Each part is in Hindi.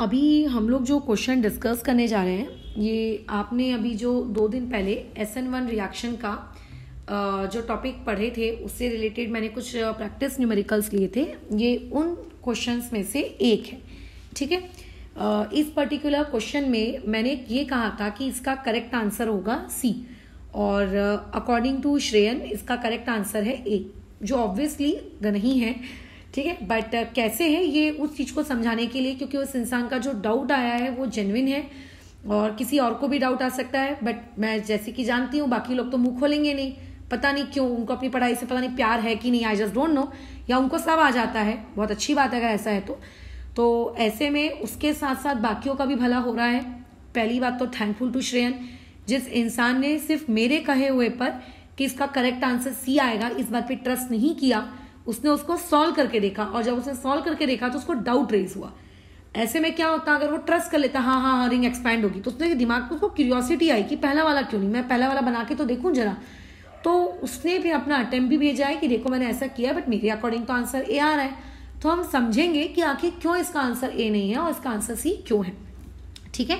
अभी हम लोग जो क्वेश्चन डिस्कस करने जा रहे हैं ये आपने अभी जो दो दिन पहले एस एन वन रिएक्शन का जो टॉपिक पढ़े थे उससे रिलेटेड मैंने कुछ प्रैक्टिस न्यूमेरिकल्स लिए थे ये उन क्वेश्चंस में से एक है ठीक है इस पर्टिकुलर क्वेश्चन में मैंने ये कहा था कि इसका करेक्ट आंसर होगा सी और अकॉर्डिंग टू श्रेयन इसका करेक्ट आंसर है ए जो ऑब्वियसली नहीं है ठीक है बट uh, कैसे है ये उस चीज़ को समझाने के लिए क्योंकि उस इंसान का जो डाउट आया है वो जेन्यन है और किसी और को भी डाउट आ सकता है बट मैं जैसे कि जानती हूँ बाकी लोग तो मुंह खोलेंगे नहीं पता नहीं क्यों उनको अपनी पढ़ाई से पता नहीं प्यार है कि नहीं आई जस्ट डोंट नो या उनको सब आ जाता है बहुत अच्छी बात है अगर ऐसा है तो तो ऐसे में उसके साथ साथ बाकियों का भी भला हो रहा है पहली बात तो थैंकफुल टू श्रेयन जिस इंसान ने सिर्फ मेरे कहे हुए पर कि इसका करेक्ट आंसर सी आएगा इस बात पे ट्रस्ट नहीं किया उसने उसको सॉल्व करके देखा और जब उसने सॉल्व करके देखा तो उसको डाउट रेज हुआ ऐसे में क्या होता अगर वो ट्रस्ट कर लेता हाँ हाँ हाँ रिंग एक्सपैंड होगी तो उसने दिमाग में उसको क्यूरियोसिटी आई कि पहला वाला क्यों नहीं मैं पहला वाला बना के तो देखूं जरा तो उसने फिर अपना अटेम्प भी भेजा है कि देखो मैंने ऐसा किया बट मेरे अकॉर्डिंग तो आंसर ए आ रहा है तो हम समझेंगे कि आखिर क्यों इसका आंसर ए नहीं है और इसका आंसर सी क्यों है ठीक है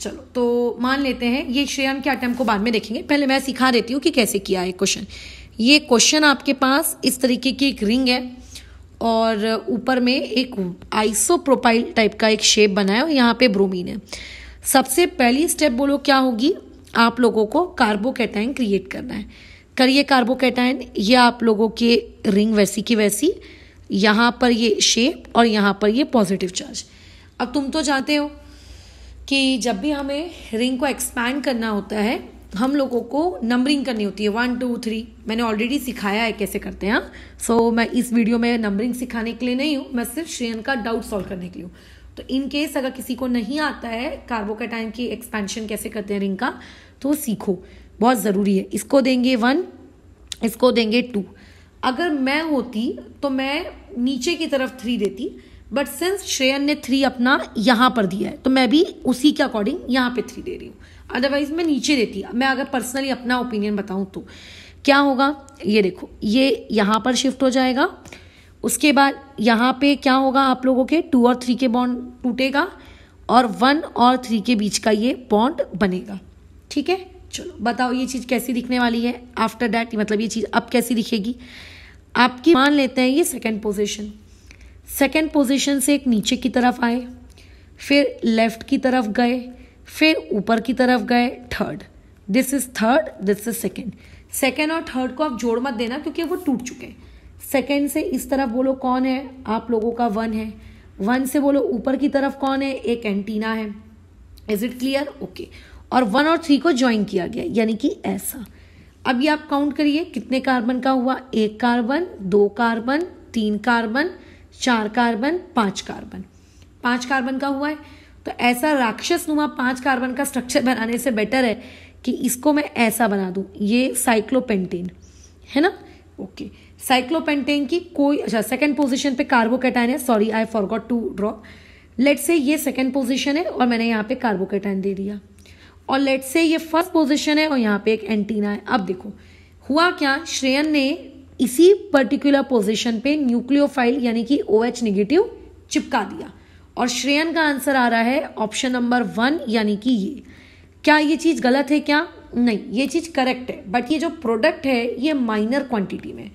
चलो तो मान लेते हैं ये श्रेयम के अटेम्प को बाद में देखेंगे पहले मैं सिखा देती हूँ कि कैसे किया है क्वेश्चन ये क्वेश्चन आपके पास इस तरीके की एक रिंग है और ऊपर में एक आइसोप्रोपाइल टाइप का एक शेप बनाया है और यहाँ पे ब्रोमीन है सबसे पहली स्टेप बोलो क्या होगी आप लोगों को कार्बोकेटाइन क्रिएट करना है करिए कार्बोकेटाइन ये आप लोगों के रिंग वैसी की वैसी यहाँ पर ये शेप और यहाँ पर ये पॉजिटिव चार्ज अब तुम तो जानते हो कि जब भी हमें रिंग को एक्सपैंड करना होता है हम लोगों को नंबरिंग करनी होती है वन टू थ्री मैंने ऑलरेडी सिखाया है कैसे करते हैं सो so, मैं इस वीडियो में नंबरिंग सिखाने के लिए नहीं हूँ मैं सिर्फ श्रेयन का डाउट सॉल्व करने के लिए हूँ तो इन केस अगर किसी को नहीं आता है कार्बोकेटाइन की एक्सपेंशन कैसे करते हैं रिंग का तो सीखो बहुत ज़रूरी है इसको देंगे वन इसको देंगे टू अगर मैं होती तो मैं नीचे की तरफ थ्री देती बट सिंस श्रेयन ने थ्री अपना यहाँ पर दिया है तो मैं भी उसी के अकॉर्डिंग यहाँ पे थ्री दे रही हूँ अदरवाइज मैं नीचे देती मैं अगर पर्सनली अपना ओपिनियन बताऊँ तो क्या होगा ये देखो ये यहाँ पर शिफ्ट हो जाएगा उसके बाद यहाँ पे क्या होगा आप लोगों के टू और थ्री के बॉन्ड टूटेगा और वन और थ्री के बीच का ये बॉन्ड बनेगा ठीक है चलो बताओ ये चीज़ कैसी दिखने वाली है आफ्टर डैट मतलब ये चीज़ अब कैसी दिखेगी आपकी मान लेते हैं ये सेकेंड पोजिशन सेकेंड पोजिशन से एक नीचे की तरफ आए फिर लेफ्ट की तरफ गए फिर ऊपर की तरफ गए third this is third this is second second और थर्ड को आप जोड़ मत देना क्योंकि वो टूट चुके हैं सेकेंड से इस तरफ बोलो कौन है आप लोगों का वन है वन से बोलो ऊपर की तरफ कौन है एक एंटीना है इज इट क्लियर ओके और वन और थ्री को ज्वाइन किया गया यानी कि ऐसा अब ये आप काउंट करिए कितने कार्बन का हुआ एक कार्बन दो कार्बन तीन कार्बन चार कार्बन पांच कार्बन पांच कार्बन का हुआ है तो ऐसा राक्षस नुमा पांच कार्बन का स्ट्रक्चर बनाने से बेटर है कि इसको मैं ऐसा बना दूं ये साइक्लोपेंटेन है ना ओके साइक्लोपेंटेन की कोई अच्छा सेकंड पोजिशन पे कार्बोकेटाइन है sorry I forgot to draw let से ये सेकेंड पोजिशन है और मैंने यहाँ पे कार्बोकेटाइन दे दिया और लेट से ये फर्स्ट पोजिशन है और यहाँ पे एक एंटीना है अब देखो हुआ क्या श्रेयन ने इसी पर्टिकुलर पोजीशन पे न्यूक्लियोफाइल यानी कि ओ एच निगेटिव चिपका दिया और श्रेयन का आंसर आ रहा है ऑप्शन नंबर वन यानी कि ये क्या ये चीज़ गलत है क्या नहीं ये चीज़ करेक्ट है बट ये जो प्रोडक्ट है ये माइनर क्वांटिटी में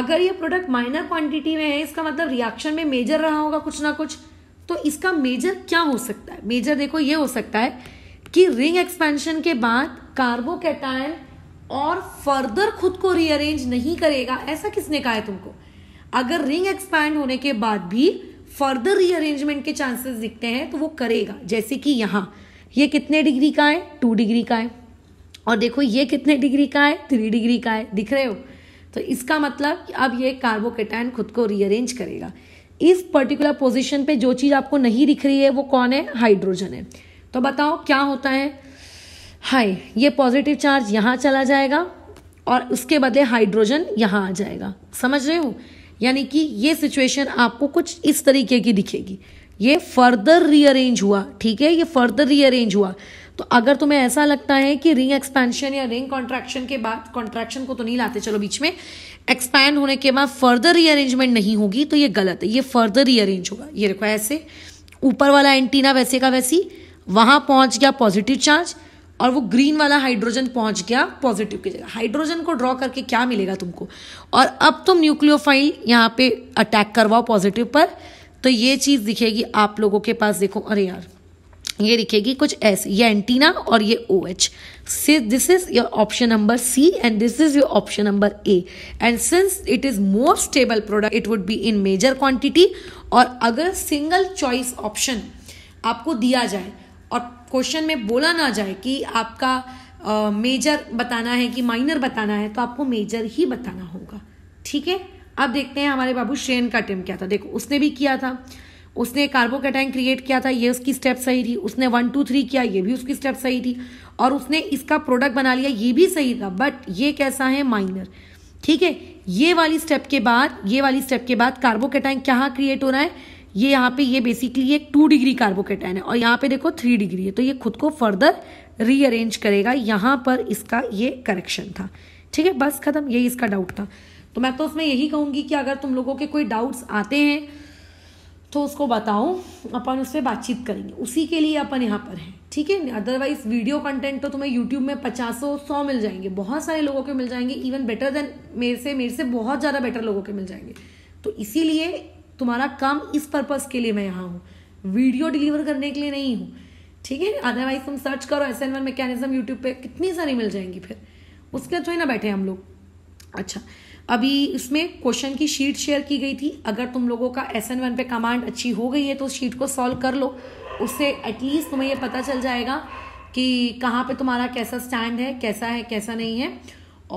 अगर ये प्रोडक्ट माइनर क्वांटिटी में है इसका मतलब रिएक्शन में मेजर रहा होगा कुछ ना कुछ तो इसका मेजर क्या हो सकता है मेजर देखो ये हो सकता है कि रिंग एक्सपेंशन के बाद कार्बोकेटाइल और फर्दर खुद को रीअरेंज नहीं करेगा ऐसा किसने कहा है तुमको अगर रिंग एक्सपैंड होने के बाद भी फर्दर रीअरेंजमेंट के चांसेस दिखते हैं तो वो करेगा जैसे कि यहाँ ये कितने डिग्री का है टू डिग्री का है और देखो ये कितने डिग्री का है थ्री डिग्री का है दिख रहे हो तो इसका मतलब अब ये कार्बोकेटाइन खुद को रीअरेंज करेगा इस पर्टिकुलर पोजिशन पे जो चीज़ आपको नहीं दिख रही है वो कौन है हाइड्रोजन है तो बताओ क्या होता है हाई ये पॉजिटिव चार्ज यहाँ चला जाएगा और उसके बदले हाइड्रोजन यहाँ आ जाएगा समझ रहे हो यानी कि ये सिचुएशन आपको कुछ इस तरीके की दिखेगी ये फर्दर रीअरेंज हुआ ठीक है ये फर्दर रीअरेंज हुआ तो अगर तुम्हें ऐसा लगता है कि रिंग एक्सपेंशन या रिंग कॉन्ट्रैक्शन के बाद कॉन्ट्रैक्शन को तो नहीं लाते चलो बीच में एक्सपैंड होने के बाद फर्दर रीअरेंजमेंट नहीं होगी तो ये गलत है ये फर्दर रीअरेंज होगा ये देखो ऐसे ऊपर वाला एंटीना वैसे का वैसी वहां पहुंच गया पॉजिटिव चार्ज और वो ग्रीन वाला हाइड्रोजन पहुंच गया पॉजिटिव की जगह हाइड्रोजन को ड्रॉ करके क्या मिलेगा तुमको और अब तुम न्यूक्लियोफाइल यहाँ पे अटैक करवाओ पॉजिटिव पर तो ये चीज़ दिखेगी आप लोगों के पास देखो अरे यार ये दिखेगी कुछ ऐसे ये एंटीना और ये O H this is your option number C and this is your option number A and since it is more stable product it would be in major quantity और अगर सिंगल चॉइस ऑप्शन आपको दिया जाए और क्वेश्चन में बोला ना जाए कि आपका मेजर बताना है कि माइनर बताना है तो आपको मेजर ही बताना होगा ठीक है अब देखते हैं हमारे बाबू श्रेन का अटेम्प क्या था देखो उसने भी किया था उसने कार्बोकेटाइन क्रिएट किया था ये उसकी स्टेप सही थी उसने वन टू थ्री किया ये भी उसकी स्टेप सही थी और उसने इसका प्रोडक्ट बना लिया ये भी सही था बट ये कैसा है माइनर ठीक है ये वाली स्टेप के बाद ये वाली स्टेप के बाद कार्बोकेटाइन क्या क्रिएट हो रहा है ये यहाँ पे ये बेसिकली एक टू डिग्री कार्बोकेटाइन है और यहाँ पे देखो थ्री डिग्री है तो ये खुद को फर्दर रीअरेंज करेगा यहाँ पर इसका ये करेक्शन था ठीक है बस खत्म यही इसका डाउट था तो मैं तो उसमें यही कहूँगी कि अगर तुम लोगों के कोई डाउट्स आते हैं तो उसको बताओ अपन उस पर बातचीत करेंगे उसी के लिए अपन यहाँ पर हैं ठीक है अदरवाइज वीडियो कंटेंट तो तुम्हें यूट्यूब में पचासों सौ मिल जाएंगे बहुत सारे लोगों के मिल जाएंगे इवन बेटर देन मेरे से मेरे से बहुत ज़्यादा बेटर लोगों के मिल जाएंगे तो इसीलिए तुम्हारा काम इस पर्पज़ के लिए मैं यहाँ हूँ वीडियो डिलीवर करने के लिए नहीं हूँ ठीक है अदरवाइज तुम सर्च करो S N one mechanism YouTube पर कितनी सारी मिल जाएंगी फिर उसके ही ना बैठे हम लोग अच्छा अभी इसमें क्वेश्चन की शीट शेयर की गई थी अगर तुम लोगों का एस एन वन पे कमांड अच्छी हो गई है तो शीट को सॉल्व कर लो उससे एटलीस्ट तुम्हें यह पता चल जाएगा कि कहाँ पे तुम्हारा कैसा स्टैंड है कैसा है कैसा नहीं है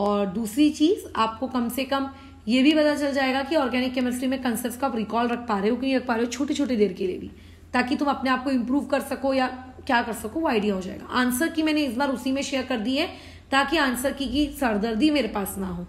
और दूसरी चीज़ आपको कम से कम ये भी पता चल जाएगा कि ऑर्गेनिक केमिस्ट्री में कंसेप्ट को आप रिकॉल रख पा रहे हो कि नहीं रख पा रहे हो छोटी छोटी देर के लिए भी ताकि तुम अपने आप को इम्प्रूव कर सको या क्या कर सको वो आइडिया हो जाएगा आंसर की मैंने इस बार उसी में शेयर कर दी है ताकि आंसर की, की सरदर्दी मेरे पास ना हो